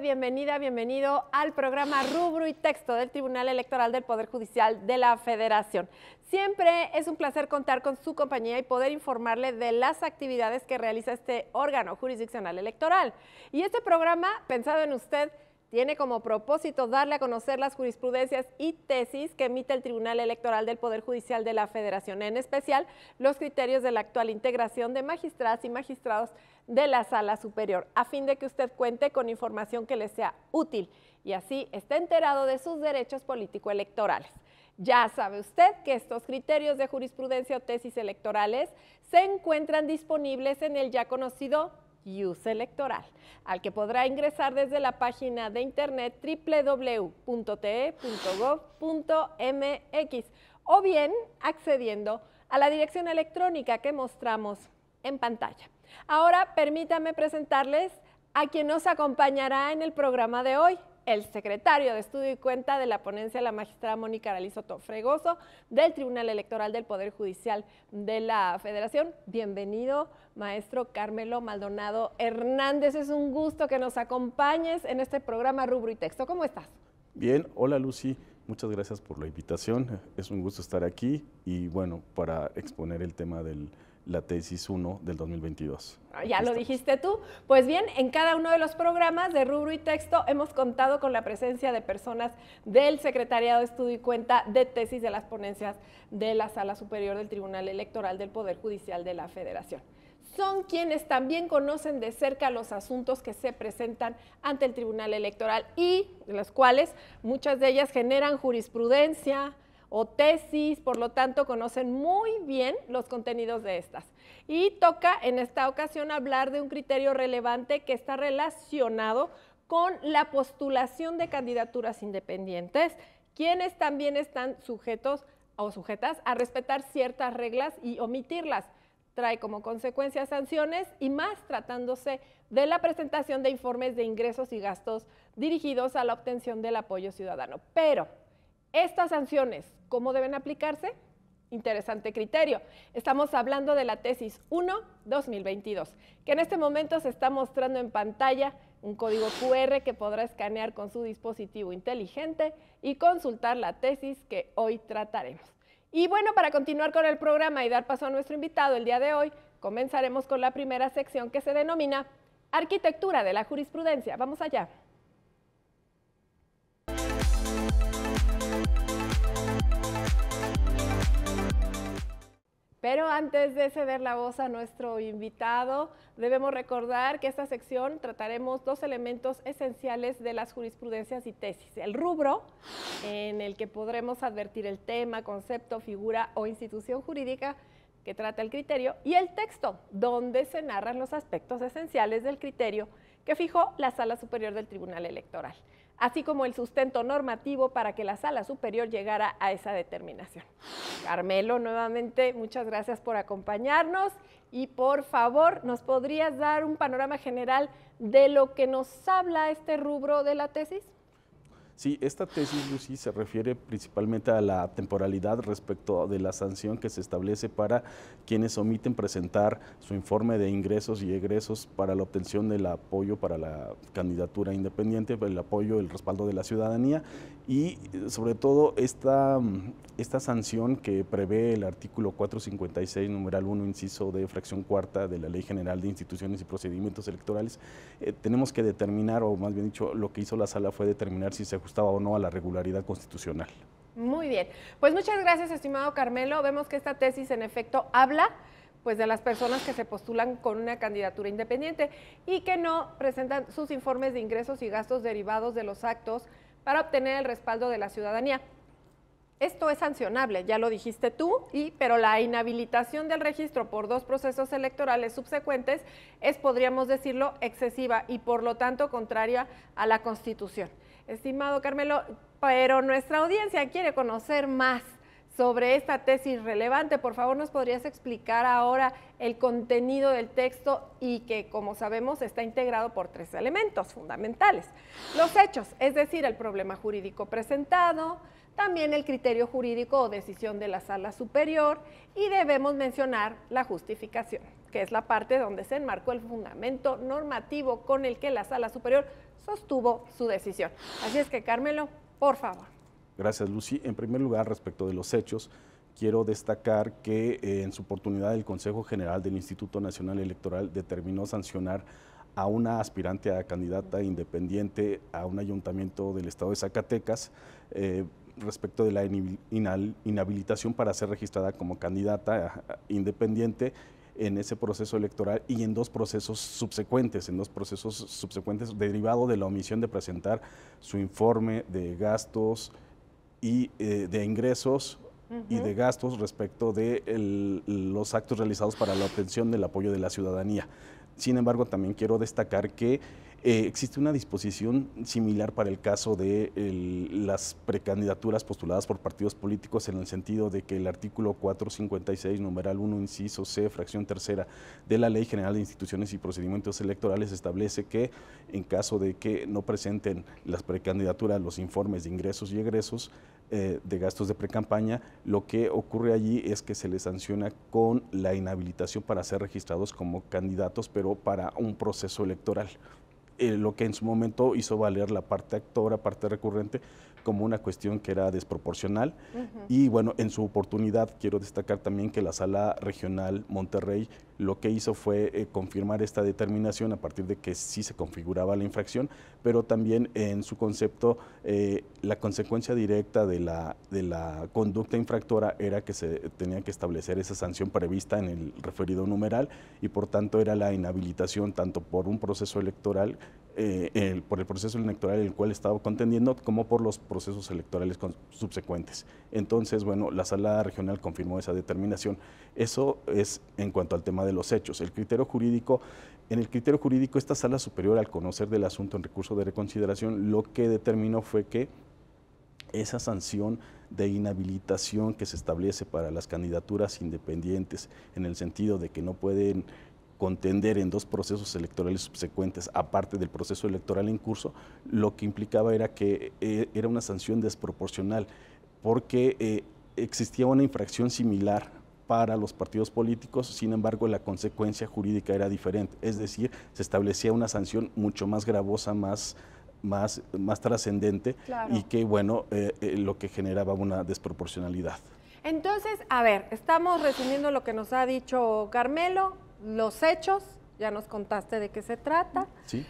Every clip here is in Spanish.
bienvenida, bienvenido al programa Rubro y Texto del Tribunal Electoral del Poder Judicial de la Federación. Siempre es un placer contar con su compañía y poder informarle de las actividades que realiza este órgano jurisdiccional electoral. Y este programa, pensado en usted, tiene como propósito darle a conocer las jurisprudencias y tesis que emite el Tribunal Electoral del Poder Judicial de la Federación, en especial los criterios de la actual integración de magistradas y magistrados de la Sala Superior, a fin de que usted cuente con información que le sea útil y así esté enterado de sus derechos político-electorales. Ya sabe usted que estos criterios de jurisprudencia o tesis electorales se encuentran disponibles en el ya conocido use Electoral, al que podrá ingresar desde la página de internet www.te.gov.mx o bien accediendo a la dirección electrónica que mostramos en pantalla. Ahora permítame presentarles a quien nos acompañará en el programa de hoy el secretario de Estudio y Cuenta de la ponencia, la magistrada Mónica Aralizo Fregoso, del Tribunal Electoral del Poder Judicial de la Federación. Bienvenido, maestro Carmelo Maldonado Hernández. Es un gusto que nos acompañes en este programa Rubro y Texto. ¿Cómo estás? Bien, hola Lucy. Muchas gracias por la invitación. Es un gusto estar aquí y bueno, para exponer el tema del la tesis 1 del 2022. Ah, ya lo dijiste tú. Pues bien, en cada uno de los programas de rubro y texto hemos contado con la presencia de personas del Secretariado de Estudio y Cuenta de tesis de las ponencias de la Sala Superior del Tribunal Electoral del Poder Judicial de la Federación son quienes también conocen de cerca los asuntos que se presentan ante el Tribunal Electoral y de los cuales muchas de ellas generan jurisprudencia, o tesis, por lo tanto conocen muy bien los contenidos de estas. Y toca en esta ocasión hablar de un criterio relevante que está relacionado con la postulación de candidaturas independientes, quienes también están sujetos o sujetas a respetar ciertas reglas y omitirlas. Trae como consecuencia sanciones y más tratándose de la presentación de informes de ingresos y gastos dirigidos a la obtención del apoyo ciudadano. Pero estas sanciones, ¿cómo deben aplicarse? Interesante criterio. Estamos hablando de la tesis 1-2022, que en este momento se está mostrando en pantalla un código QR que podrá escanear con su dispositivo inteligente y consultar la tesis que hoy trataremos. Y bueno, para continuar con el programa y dar paso a nuestro invitado el día de hoy, comenzaremos con la primera sección que se denomina Arquitectura de la Jurisprudencia. Vamos allá. Pero antes de ceder la voz a nuestro invitado, debemos recordar que esta sección trataremos dos elementos esenciales de las jurisprudencias y tesis. El rubro, en el que podremos advertir el tema, concepto, figura o institución jurídica que trata el criterio, y el texto, donde se narran los aspectos esenciales del criterio que fijó la Sala Superior del Tribunal Electoral así como el sustento normativo para que la sala superior llegara a esa determinación. Carmelo, nuevamente, muchas gracias por acompañarnos y por favor, ¿nos podrías dar un panorama general de lo que nos habla este rubro de la tesis? Sí, esta tesis, Lucy, se refiere principalmente a la temporalidad respecto de la sanción que se establece para quienes omiten presentar su informe de ingresos y egresos para la obtención del apoyo para la candidatura independiente, el apoyo, el respaldo de la ciudadanía y eh, sobre todo esta, mm, esta sanción que prevé el artículo 456, numeral 1, inciso de fracción cuarta de la Ley General de Instituciones y Procedimientos Electorales, eh, tenemos que determinar, o más bien dicho, lo que hizo la sala fue determinar si se ajustaba o no a la regularidad constitucional. Muy bien, pues muchas gracias, estimado Carmelo. Vemos que esta tesis en efecto habla pues de las personas que se postulan con una candidatura independiente y que no presentan sus informes de ingresos y gastos derivados de los actos para obtener el respaldo de la ciudadanía. Esto es sancionable, ya lo dijiste tú, y, pero la inhabilitación del registro por dos procesos electorales subsecuentes es, podríamos decirlo, excesiva y por lo tanto contraria a la Constitución. Estimado Carmelo, pero nuestra audiencia quiere conocer más sobre esta tesis relevante. Por favor, ¿nos podrías explicar ahora el contenido del texto y que, como sabemos, está integrado por tres elementos fundamentales? Los hechos, es decir, el problema jurídico presentado, también el criterio jurídico o decisión de la sala superior y debemos mencionar la justificación, que es la parte donde se enmarcó el fundamento normativo con el que la sala superior sostuvo su decisión. Así es que, Carmelo, por favor. Gracias, Lucy. En primer lugar, respecto de los hechos, quiero destacar que eh, en su oportunidad el Consejo General del Instituto Nacional Electoral determinó sancionar a una aspirante a candidata independiente a un ayuntamiento del estado de Zacatecas eh, respecto de la inhabilitación para ser registrada como candidata eh, independiente en ese proceso electoral y en dos procesos subsecuentes, en dos procesos subsecuentes derivado de la omisión de presentar su informe de gastos y eh, de ingresos y de gastos respecto de los actos realizados para la obtención del apoyo de la ciudadanía. Sin embargo, también quiero destacar que eh, existe una disposición similar para el caso de las precandidaturas postuladas por partidos políticos en el sentido de que el artículo 456, numeral 1, inciso C, fracción tercera de la Ley General de Instituciones y Procedimientos Electorales establece que en caso de que no presenten las precandidaturas los informes de ingresos y egresos, eh, de gastos de precampaña, lo que ocurre allí es que se les sanciona con la inhabilitación para ser registrados como candidatos, pero para un proceso electoral. Eh, lo que en su momento hizo valer la parte actora, parte recurrente, como una cuestión que era desproporcional. Y bueno, en su oportunidad quiero destacar también que la sala regional Monterrey lo que hizo fue eh, confirmar esta determinación a partir de que sí se configuraba la infracción, pero también en su concepto eh, la consecuencia directa de la, de la conducta infractora era que se tenía que establecer esa sanción prevista en el referido numeral y por tanto era la inhabilitación tanto por un proceso electoral eh, por el proceso electoral en el cual estaba contendiendo, como por los procesos electorales subsecuentes. Entonces, bueno, la sala regional confirmó esa determinación. Eso es en cuanto al tema de los hechos. El criterio jurídico, en el criterio jurídico, esta sala superior, al conocer del asunto en recurso de reconsideración, lo que determinó fue que esa sanción de inhabilitación que se establece para las candidaturas independientes, en el sentido de que no pueden contender en dos procesos electorales subsecuentes, aparte del proceso electoral en curso, lo que implicaba era que eh, era una sanción desproporcional, porque eh, existía una infracción similar para los partidos políticos, sin embargo la consecuencia jurídica era diferente, es decir, se establecía una sanción mucho más gravosa, más, más, trascendente y que, bueno, eh, lo que generaba una desproporcionalidad. Entonces, a ver, estamos resumiendo lo que nos ha dicho Carmelo, los hechos, ya nos contaste de qué se trata. Sí.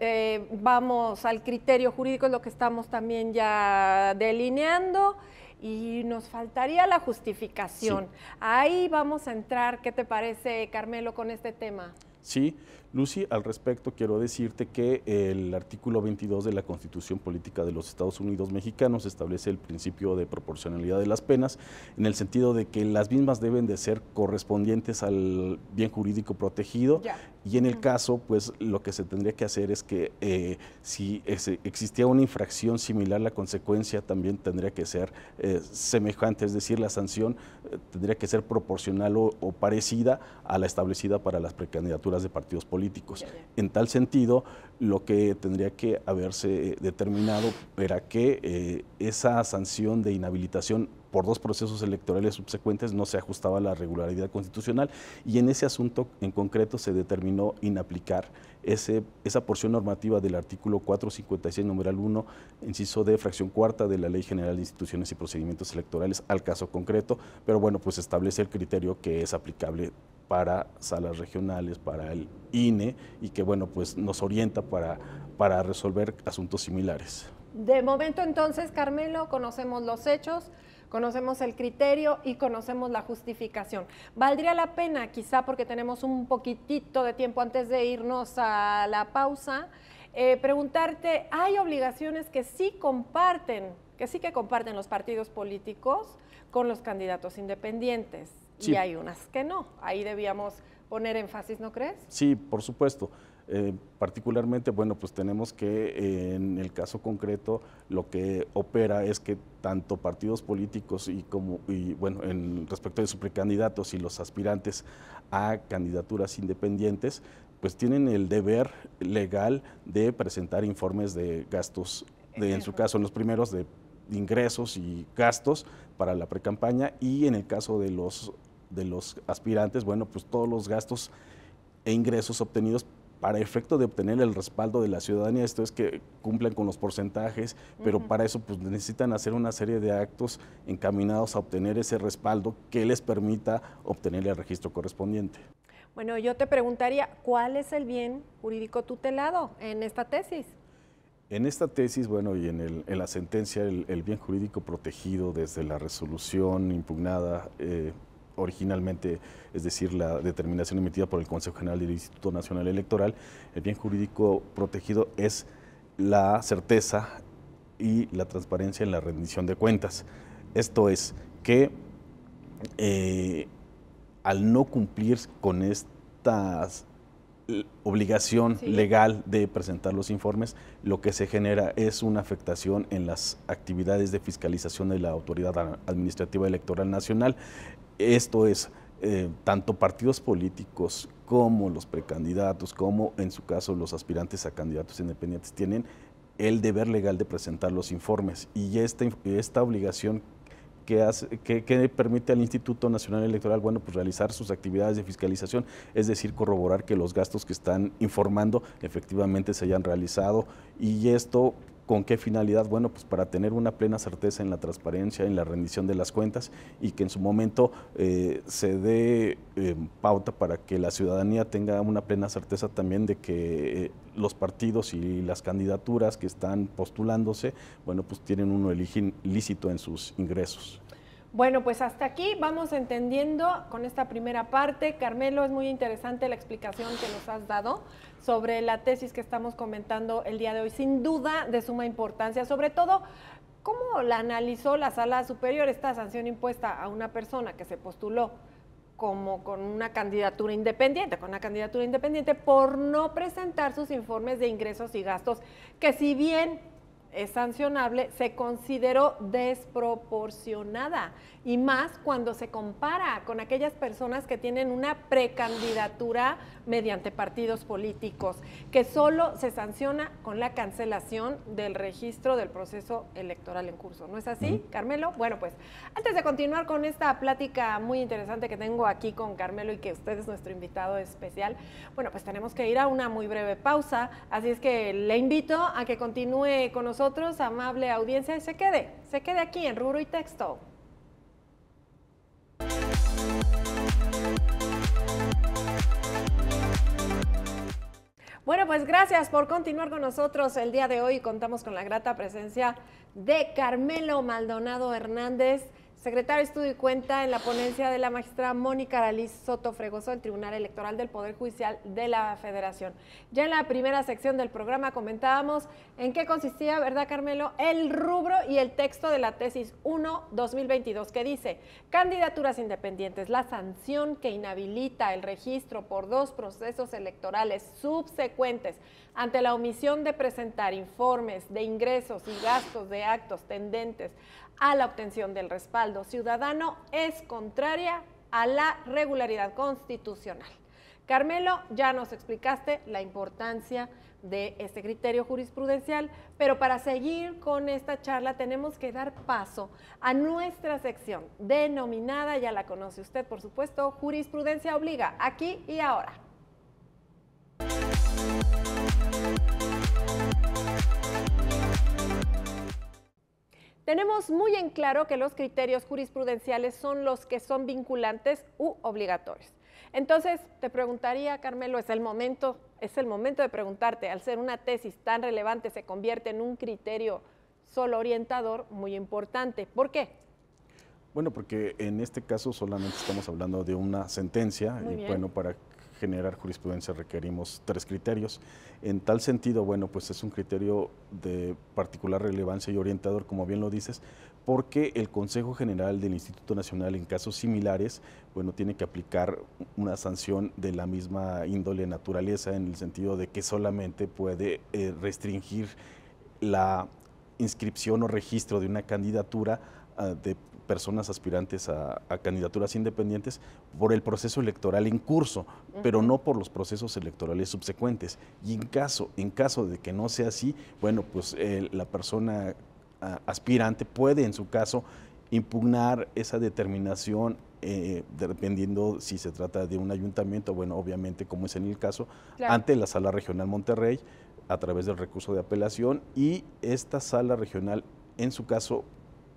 Eh, vamos al criterio jurídico, es lo que estamos también ya delineando. Y nos faltaría la justificación. Ahí vamos a entrar. ¿Qué te parece, Carmelo, con este tema? ¿sí? Lucy, al respecto quiero decirte que el artículo 22 de la Constitución Política de los Estados Unidos Mexicanos establece el principio de proporcionalidad de las penas en el sentido de que las mismas deben de ser correspondientes al bien jurídico protegido y en el caso, pues lo que se tendría que hacer es que eh, si existía una infracción similar, la consecuencia también tendría que ser eh, semejante, es decir, la sanción eh, tendría que ser proporcional o parecida a la establecida para las precandidaturas de partidos políticos. En tal sentido, lo que tendría que haberse eh, determinado era que eh, esa sanción de inhabilitación por dos procesos electorales subsecuentes no se ajustaba a la regularidad constitucional y en ese asunto en concreto se determinó inaplicar ese, esa porción normativa del artículo 456, numeral 1, inciso de fracción cuarta de la Ley General de Instituciones y Procedimientos Electorales al caso concreto, pero bueno, pues establece el criterio que es aplicable para salas regionales, para el INE y que bueno, pues nos orienta para, para resolver asuntos similares. De momento entonces, Carmelo, conocemos los hechos, conocemos el criterio y conocemos la justificación. Valdría la pena, quizá porque tenemos un poquitito de tiempo antes de irnos a la pausa, eh, preguntarte, ¿hay obligaciones que sí comparten, que sí que comparten los partidos políticos con los candidatos independientes? Y hay unas que no. Ahí debíamos poner énfasis, ¿no crees? Sí, por supuesto. Eh, particularmente, bueno, pues tenemos que eh, en el caso concreto lo que opera es que tanto partidos políticos y como, y, bueno, en respecto de sus precandidatos y los aspirantes a candidaturas independientes, pues tienen el deber legal de presentar informes de gastos, de, en su caso, en los primeros de ingresos y gastos para la precampaña y en el caso de los de los aspirantes, bueno, pues todos los gastos e ingresos obtenidos para efecto de obtener el respaldo de la ciudadanía, esto es que cumplan con los porcentajes, pero para eso pues, necesitan hacer una serie de actos encaminados a obtener ese respaldo que les permita obtener el registro correspondiente. Bueno, yo te preguntaría, ¿cuál es el bien jurídico tutelado en esta tesis? En esta tesis, bueno, y en, el, en la sentencia, el, bien jurídico protegido desde la resolución impugnada eh, originalmente, es decir, la determinación emitida por el Consejo General del Instituto Nacional Electoral, el bien jurídico protegido es la certeza y la transparencia en la rendición de cuentas. Esto es que eh, al no cumplir con esta obligación legal de presentar los informes, lo que se genera es una afectación en las actividades de fiscalización de la Autoridad Administrativa Electoral Nacional. Esto es, eh, tanto partidos políticos como los precandidatos, como en su caso los aspirantes a candidatos independientes, tienen el deber legal de presentar los informes y esta, esta obligación que, hace, que, permite al Instituto Nacional Electoral, bueno, pues realizar sus actividades de fiscalización, es decir, corroborar que los gastos que están informando efectivamente se hayan realizado y esto ¿Con qué finalidad? Bueno, pues para tener una plena certeza en la transparencia, en la rendición de las cuentas y que en su momento eh, se dé eh, pauta para que la ciudadanía tenga una plena certeza también de que eh, los partidos y las candidaturas que están postulándose, bueno, pues tienen origen lícito en sus ingresos. Bueno, pues hasta aquí vamos entendiendo con esta primera parte. Carmelo, es muy interesante la explicación que nos has dado sobre la tesis que estamos comentando el día de hoy. Sin duda de suma importancia, sobre todo cómo la analizó la sala superior esta sanción impuesta a una persona que se postuló como con una candidatura independiente, con una candidatura independiente por no presentar sus informes de ingresos y gastos, que si bien es sancionable, se consideró desproporcionada y más cuando se compara con aquellas personas que tienen una precandidatura mediante partidos políticos, que solo se sanciona con la cancelación del registro del proceso electoral en curso. ¿No es así, Carmelo? Bueno, pues antes de continuar con esta plática muy interesante que tengo aquí con Carmelo y que usted es nuestro invitado especial, bueno, pues tenemos que ir a una muy breve pausa, así es que le invito a que continúe con nosotros nosotros, amable audiencia, y se quede, se quede aquí en Ruro y Texto. Bueno, pues gracias por continuar con nosotros el día de hoy. Contamos con la grata presencia de Carmelo Maldonado Hernández, Secretario Estudio y Cuenta en la ponencia de la magistrada Mónica Dalí Soto Fregoso del Tribunal Electoral del Poder Judicial de la Federación. Ya en la primera sección del programa comentábamos en qué consistía, ¿verdad Carmelo? El rubro y el texto de la tesis 1-2022 que dice, candidaturas independientes, la sanción que inhabilita el registro por dos procesos electorales subsecuentes ante la omisión de presentar informes de ingresos y gastos de actos tendentes a la obtención del respaldo ciudadano es contraria a la regularidad constitucional. Carmelo, ya nos explicaste la importancia de este criterio jurisprudencial, pero para seguir con esta charla tenemos que dar paso a nuestra sección denominada, ya la conoce usted por supuesto, jurisprudencia obliga, aquí y ahora. Tenemos muy en claro que los criterios jurisprudenciales son los que son vinculantes u obligatorios. Entonces, te preguntaría, Carmelo, es el momento, es el momento de preguntarte, al ser una tesis tan relevante se convierte en un criterio solo orientador muy importante. ¿Por qué? Bueno, porque en este caso solamente estamos hablando de una sentencia y bueno, para generar jurisprudencia requerimos tres criterios. En tal sentido, bueno, pues es un criterio de particular relevancia y orientador, como bien lo dices, porque el Consejo General del Instituto Nacional en casos similares, bueno, tiene que aplicar una sanción de la misma índole naturaleza, en el sentido de que solamente puede eh, restringir la inscripción o registro de una candidatura ah, de personas aspirantes a, candidaturas independientes por el proceso electoral en curso, pero no por los procesos electorales subsecuentes. Y en caso, en caso de que no sea así, bueno, pues eh, la persona ah, aspirante puede, en su caso, impugnar esa determinación eh, dependiendo si se trata de un ayuntamiento, bueno, obviamente como es en el caso, ante la Sala Regional Monterrey a través del recurso de apelación y esta Sala Regional, en su caso,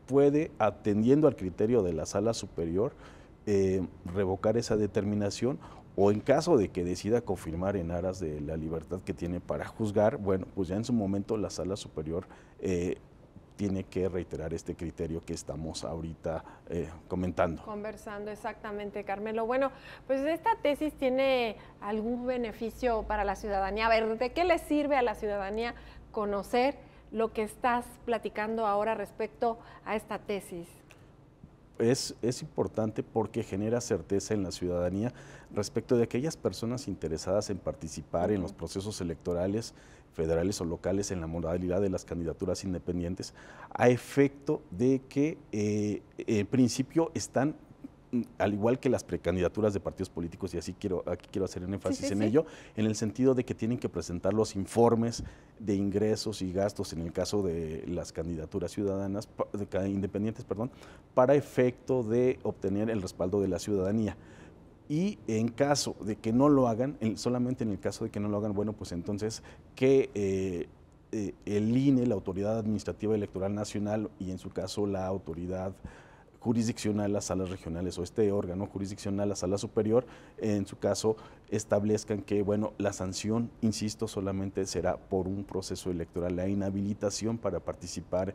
puede, atendiendo al criterio de la sala superior, eh, revocar esa determinación o en caso de que decida confirmar en aras de la libertad que tiene para juzgar, bueno, pues ya en su momento la sala superior eh, tiene que reiterar este criterio que estamos ahorita eh, comentando. Conversando, exactamente, Carmelo. Bueno, pues esta tesis tiene algún beneficio para la ciudadanía. A ver, ¿de qué le sirve a la ciudadanía conocer? lo que estás platicando ahora respecto a esta tesis? Es, es, importante porque genera certeza en la ciudadanía respecto de aquellas personas interesadas en participar en los procesos electorales federales o locales en la modalidad de las candidaturas independientes, a efecto de que eh, en principio están al igual que las precandidaturas de partidos políticos, y así quiero, aquí quiero hacer un énfasis en ello, en el sentido de que tienen que presentar los informes de ingresos y gastos en el caso de las candidaturas ciudadanas, independientes, perdón, para efecto de obtener el respaldo de la ciudadanía. Y en caso de que no lo hagan, solamente en el caso de que no lo hagan, bueno, pues entonces que... Eh, eh, el INE, la Autoridad Administrativa Electoral Nacional y en su caso la Autoridad jurisdiccional, las salas regionales o este órgano jurisdiccional, la sala superior, en su caso, establezcan que, bueno, la sanción, insisto, solamente será por un proceso electoral, la inhabilitación para participar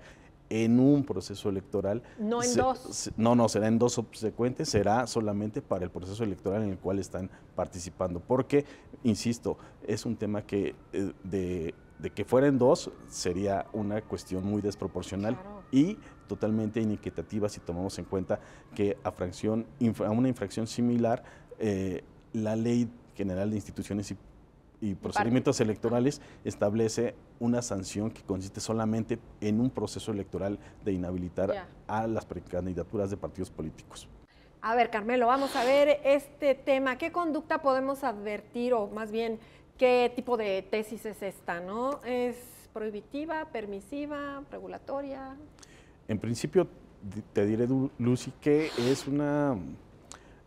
en un proceso electoral. No en dos. no, no, será en dos subsecuentes, será solamente para el proceso electoral en el cual están participando. Porque, insisto, es un tema que eh, de de que fueran dos sería una cuestión muy desproporcional y totalmente inequitativa si tomamos en cuenta que a, fracción, una infracción similar eh, la ley general de instituciones y, procedimientos electorales establece una sanción que consiste solamente en un proceso electoral de inhabilitar a las precandidaturas de partidos políticos. A ver, Carmelo, vamos a ver este tema. ¿Qué conducta podemos advertir o más bien qué tipo de tesis es esta, ¿no? ¿Es prohibitiva, permisiva, regulatoria? En principio, te diré, Lucy, que es, una,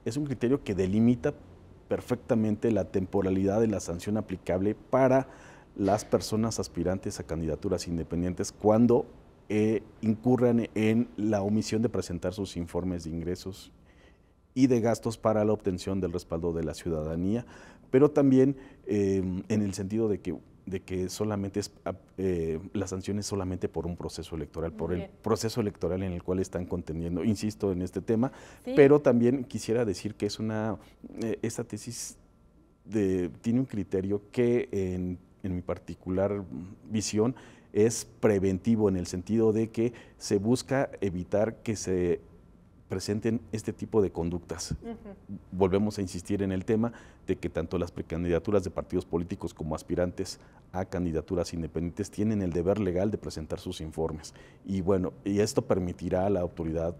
es un criterio que delimita perfectamente la temporalidad de la sanción aplicable para las personas aspirantes a candidaturas independientes cuando eh, incurran en la omisión de presentar sus informes de ingresos y de gastos para la obtención del respaldo de la ciudadanía, pero también em, en el sentido de que de que solamente es ah, eh, las sanciones solamente por un proceso electoral, por el proceso electoral en el cual están conteniendo, insisto en este tema, pero también quisiera decir que es una, eh, esta tesis tiene un criterio que en mi particular visión es preventivo en el sentido de que se busca evitar que se presenten este tipo de conductas. Volvemos a insistir en el tema de que tanto las precandidaturas de partidos políticos como aspirantes a candidaturas independientes tienen el deber legal de presentar sus informes. Y bueno, y esto permitirá a la autoridad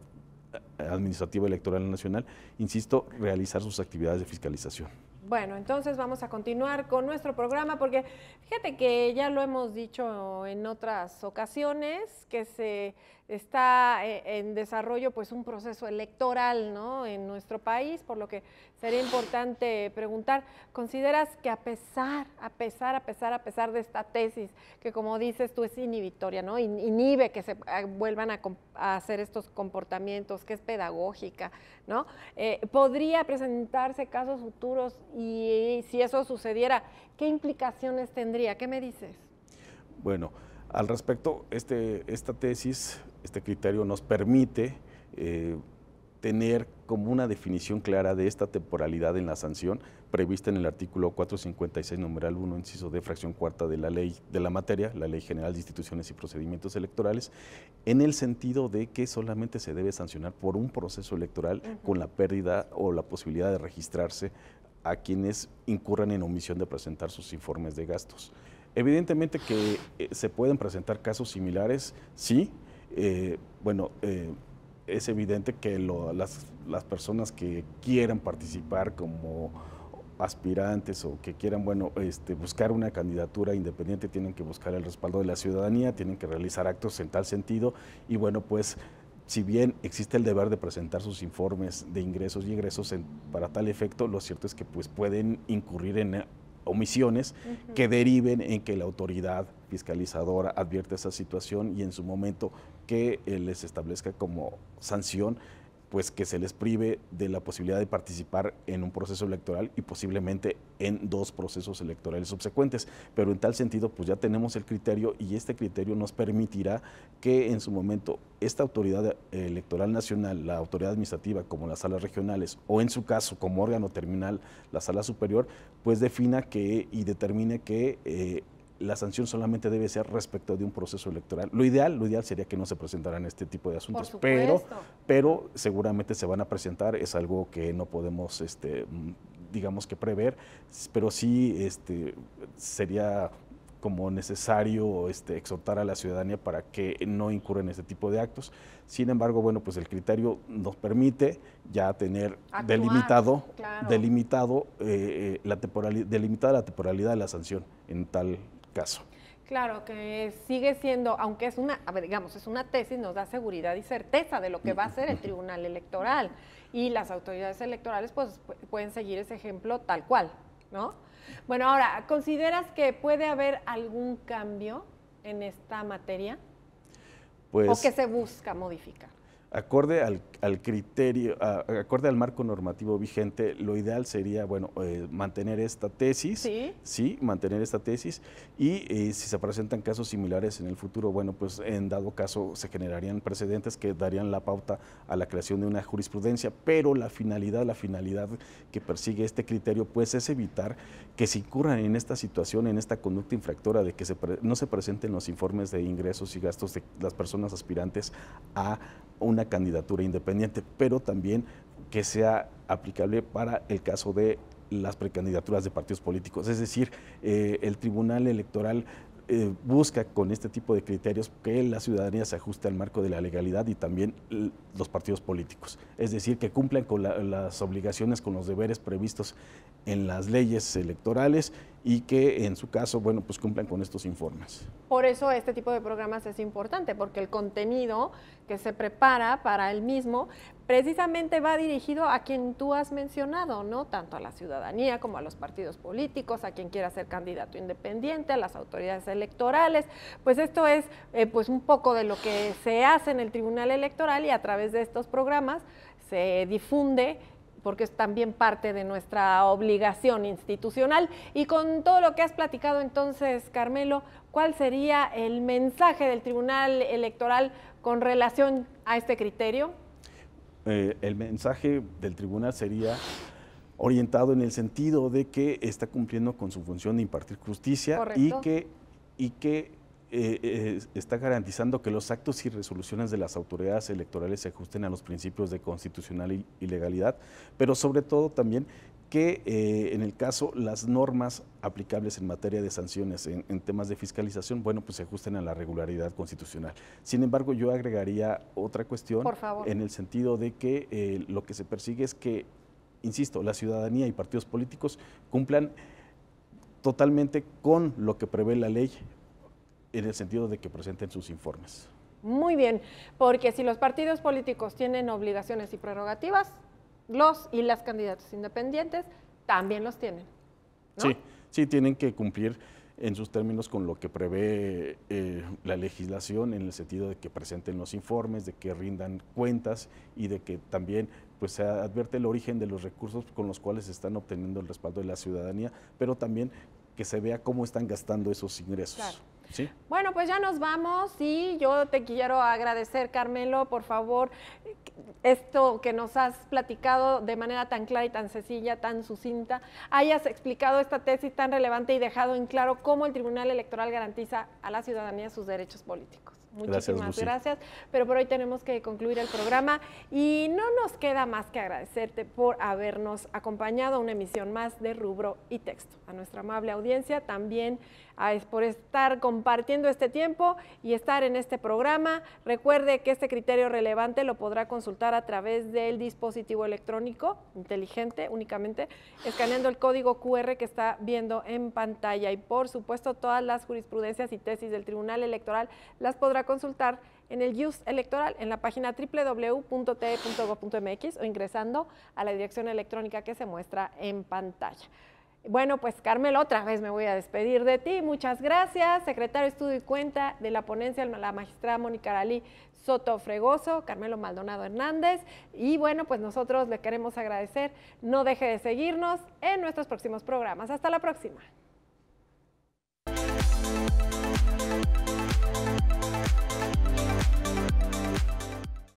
eh, administrativa electoral nacional, insisto, realizar sus actividades de fiscalización. Bueno, entonces vamos a continuar con nuestro programa porque fíjate que ya lo hemos dicho en otras ocasiones que se está eh, en desarrollo pues un proceso electoral en nuestro país, por lo que sería importante preguntar, ¿consideras que a pesar, a pesar, a pesar, a pesar de esta tesis, que como dices tú es inhibitoria, ¿no? inhibe que se ah, vuelvan a, hacer estos comportamientos, que es pedagógica, ¿no? Eh, ¿Podría presentarse casos futuros y, si eso sucediera, qué implicaciones tendría? ¿Qué me dices? Bueno, al respecto, este, esta tesis este criterio nos permite eh, tener como una definición clara de esta temporalidad en la sanción prevista en el artículo 456, numeral 1, inciso de fracción cuarta de la ley de la materia, la Ley General de Instituciones y Procedimientos Electorales, en el sentido de que solamente se debe sancionar por un proceso electoral con la pérdida o la posibilidad de registrarse a quienes incurran en omisión de presentar sus informes de gastos. Evidentemente que eh, se pueden presentar casos similares, sí, eh, bueno, eh, es evidente que las, personas que quieran participar como aspirantes o que quieran, bueno, este, buscar una candidatura independiente, tienen que buscar el respaldo de la ciudadanía, tienen que realizar actos en tal sentido y bueno, pues si bien existe el deber de presentar sus informes de ingresos y egresos para tal efecto, lo cierto es que pues pueden incurrir en eh, omisiones que deriven en que la autoridad fiscalizadora advierte esa situación y en su momento que eh, les establezca como sanción pues que se les prive de la posibilidad de participar en un proceso electoral y posiblemente en dos procesos electorales subsecuentes. Pero en tal sentido, pues ya tenemos el criterio y este criterio nos permitirá que en su momento esta autoridad eh, electoral nacional, la autoridad administrativa como las salas regionales o en su caso como órgano terminal la sala superior, pues defina que y determine que... Eh, la sanción solamente debe ser respecto de un proceso electoral. Lo ideal, lo ideal sería que no se presentaran este tipo de asuntos, pero, pero seguramente se van a presentar, es algo que no podemos este, mm, digamos que prever, pero sí este, sería como necesario este, exhortar a la ciudadanía para que no incurra en este tipo de actos. Sin embargo, bueno, pues el criterio nos permite ya tener delimitado, delimitado eh, eh, la temporalidad, delimitada la temporalidad de la sanción en tal Claro, que sigue siendo, aunque es una, digamos, es una tesis, nos da seguridad y certeza de lo que va a ser el Tribunal Electoral. Y las autoridades electorales pues pueden seguir ese ejemplo tal cual, ¿no? Bueno, ahora, ¿consideras que puede haber algún cambio en esta materia? Pues ¿O que se busca modificar? acorde al, criterio, acorde al marco normativo vigente, lo ideal sería, bueno, eh, mantener esta tesis, ¿Sí? mantener esta tesis y eh, si se presentan casos similares en el futuro, bueno, pues en dado caso se generarían precedentes que darían la pauta a la creación de una jurisprudencia, pero la finalidad, la finalidad que persigue este criterio, pues es evitar que se incurran en esta situación, en esta conducta infractora de que se no se presenten los informes de ingresos y gastos de las personas aspirantes a una candidatura independiente, pero también que sea aplicable para el caso de las precandidaturas de partidos políticos. Es decir, eh, el Tribunal Electoral eh, busca con este tipo de criterios que la ciudadanía se ajuste al marco de la legalidad y también los partidos políticos. Es decir, que cumplan con las obligaciones, con los deberes previstos en las leyes electorales y que en su caso, bueno, pues cumplan con estos informes. Por eso este tipo de programas es importante, porque el contenido que se prepara para el mismo precisamente va dirigido a quien tú has mencionado, ¿no? Tanto a la ciudadanía como a los partidos políticos, a quien quiera ser candidato independiente, a las autoridades electorales. Pues esto es eh, pues un poco de lo que se hace en el Tribunal Electoral y a través de estos programas se difunde porque es también parte de nuestra obligación institucional. Y con todo lo que has platicado entonces, Carmelo, ¿cuál sería el mensaje del Tribunal Electoral con relación a este criterio? Eh, el mensaje del tribunal sería orientado en el sentido de que está cumpliendo con su función de impartir justicia y que, y que eh, eh, está garantizando que los actos y resoluciones de las autoridades electorales se ajusten a los principios de constitucional y legalidad, pero sobre todo también que eh, en el caso las normas aplicables en materia de sanciones en, temas de fiscalización, bueno, pues se ajusten a la regularidad constitucional. Sin embargo, yo agregaría otra cuestión en el sentido de que eh, lo que se persigue es que, insisto, la ciudadanía y partidos políticos cumplan totalmente con lo que prevé la ley en el sentido de que presenten sus informes. Muy bien, porque si los partidos políticos tienen obligaciones y prerrogativas, los y las candidatas independientes también los tienen. Sí, sí, tienen que cumplir en sus términos con lo que prevé eh, la legislación en el sentido de que presenten los informes, de que rindan cuentas y de que también pues se advierte el origen de los recursos con los cuales están obteniendo el respaldo de la ciudadanía, pero también que se vea cómo están gastando esos ingresos. Bueno, pues ya nos vamos y yo te quiero agradecer, Carmelo, por favor, esto que nos has platicado de manera tan clara y tan sencilla, tan sucinta, hayas explicado esta tesis tan relevante y dejado en claro cómo el Tribunal Electoral garantiza a la ciudadanía sus derechos políticos. Muchísimas gracias, gracias, Pero por hoy tenemos que concluir el programa y no nos queda más que agradecerte por habernos acompañado a una emisión más de Rubro y Texto. A nuestra amable audiencia también por estar compartiendo este tiempo y estar en este programa. Recuerde que este criterio relevante lo podrá consultar a través del dispositivo electrónico inteligente únicamente, escaneando el código QR que está viendo en pantalla. Y por supuesto, todas las jurisprudencias y tesis del Tribunal Electoral las podrá consultar en el Use Electoral en la página www.te.gov.mx o ingresando a la dirección electrónica que se muestra en pantalla. Bueno, pues Carmelo, otra vez me voy a despedir de ti. Muchas gracias, secretario Estudio y Cuenta de la ponencia, la magistrada Mónica Aralí Soto Fregoso, Carmelo Maldonado Hernández. Y bueno, pues nosotros le queremos agradecer. No deje de seguirnos en nuestros próximos programas. Hasta la próxima.